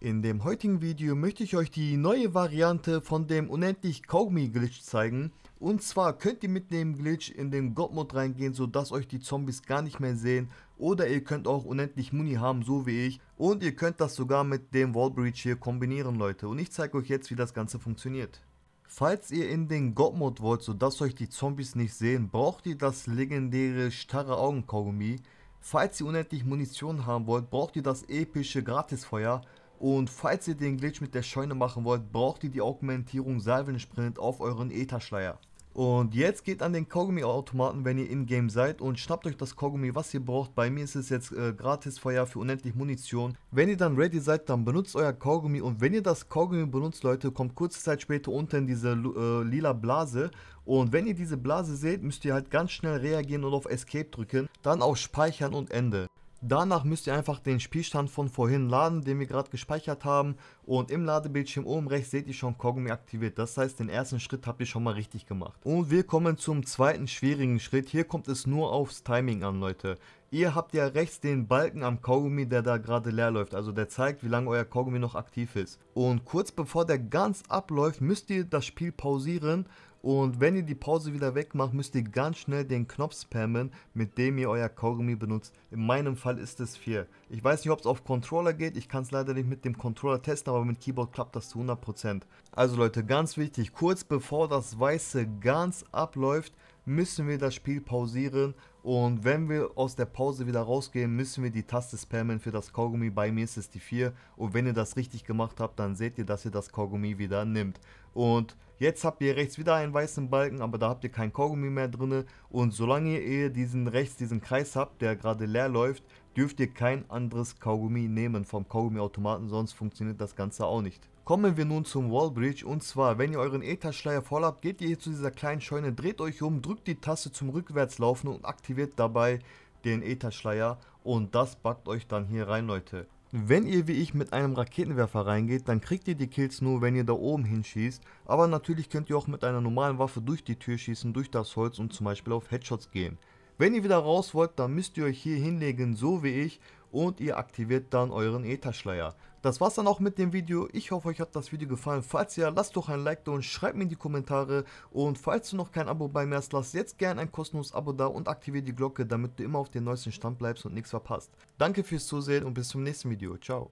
In dem heutigen Video möchte ich euch die neue Variante von dem unendlich Kaugummi Glitch zeigen. Und zwar könnt ihr mit dem Glitch in den god reingehen, sodass euch die Zombies gar nicht mehr sehen. Oder ihr könnt auch unendlich Muni haben, so wie ich. Und ihr könnt das sogar mit dem Wall Breach hier kombinieren, Leute. Und ich zeige euch jetzt, wie das Ganze funktioniert. Falls ihr in den god wollt, sodass euch die Zombies nicht sehen, braucht ihr das legendäre starre Augen Kaugummi. Falls ihr unendlich Munition haben wollt, braucht ihr das epische Gratisfeuer. Und falls ihr den Glitch mit der Scheune machen wollt, braucht ihr die Augmentierung Salvensprint auf euren Ether-Schleier. Und jetzt geht an den Kaugummi-Automaten, wenn ihr in-game seid und schnappt euch das Kaugummi, was ihr braucht. Bei mir ist es jetzt äh, Gratisfeuer für unendlich Munition. Wenn ihr dann ready seid, dann benutzt euer Kaugummi und wenn ihr das Kaugummi benutzt, Leute, kommt kurze Zeit später unten diese äh, lila Blase. Und wenn ihr diese Blase seht, müsst ihr halt ganz schnell reagieren und auf Escape drücken, dann auf Speichern und Ende. Danach müsst ihr einfach den Spielstand von vorhin laden, den wir gerade gespeichert haben und im Ladebildschirm oben rechts seht ihr schon Kogumi aktiviert. Das heißt, den ersten Schritt habt ihr schon mal richtig gemacht. Und wir kommen zum zweiten schwierigen Schritt. Hier kommt es nur aufs Timing an, Leute. Ihr habt ja rechts den Balken am Kaugummi, der da gerade leer läuft. Also der zeigt, wie lange euer Kaugummi noch aktiv ist. Und kurz bevor der ganz abläuft, müsst ihr das Spiel pausieren. Und wenn ihr die Pause wieder wegmacht, müsst ihr ganz schnell den Knopf spammen, mit dem ihr euer Kaugummi benutzt. In meinem Fall ist es 4. Ich weiß nicht, ob es auf Controller geht. Ich kann es leider nicht mit dem Controller testen, aber mit Keyboard klappt das zu 100%. Also Leute, ganz wichtig, kurz bevor das Weiße ganz abläuft, müssen wir das Spiel pausieren und wenn wir aus der Pause wieder rausgehen, müssen wir die Taste spammen für das Kaugummi. Bei mir ist es die 4. Und wenn ihr das richtig gemacht habt, dann seht ihr, dass ihr das Kaugummi wieder nimmt. Und jetzt habt ihr rechts wieder einen weißen Balken, aber da habt ihr kein Kaugummi mehr drin. Und solange ihr diesen rechts, diesen Kreis habt, der gerade leer läuft, dürft ihr kein anderes Kaugummi nehmen vom Kaugummi-Automaten. sonst funktioniert das Ganze auch nicht. Kommen wir nun zum Wallbridge und zwar, wenn ihr euren Ether-Schleier voll habt, geht ihr hier zu dieser kleinen Scheune, dreht euch um, drückt die Taste zum Rückwärtslaufen und aktiviert dabei den Ether-Schleier und das backt euch dann hier rein, Leute. Wenn ihr wie ich mit einem Raketenwerfer reingeht, dann kriegt ihr die Kills nur, wenn ihr da oben hinschießt. Aber natürlich könnt ihr auch mit einer normalen Waffe durch die Tür schießen, durch das Holz und zum Beispiel auf Headshots gehen. Wenn ihr wieder raus wollt, dann müsst ihr euch hier hinlegen, so wie ich und ihr aktiviert dann euren Ether-Schleier. Das war's dann auch mit dem Video. Ich hoffe, euch hat das Video gefallen. Falls ja, lasst doch ein Like da und schreibt mir in die Kommentare. Und falls du noch kein Abo bei mir hast, lass jetzt gerne ein kostenloses Abo da und aktiviert die Glocke, damit du immer auf den neuesten Stand bleibst und nichts verpasst. Danke fürs Zusehen und bis zum nächsten Video. Ciao.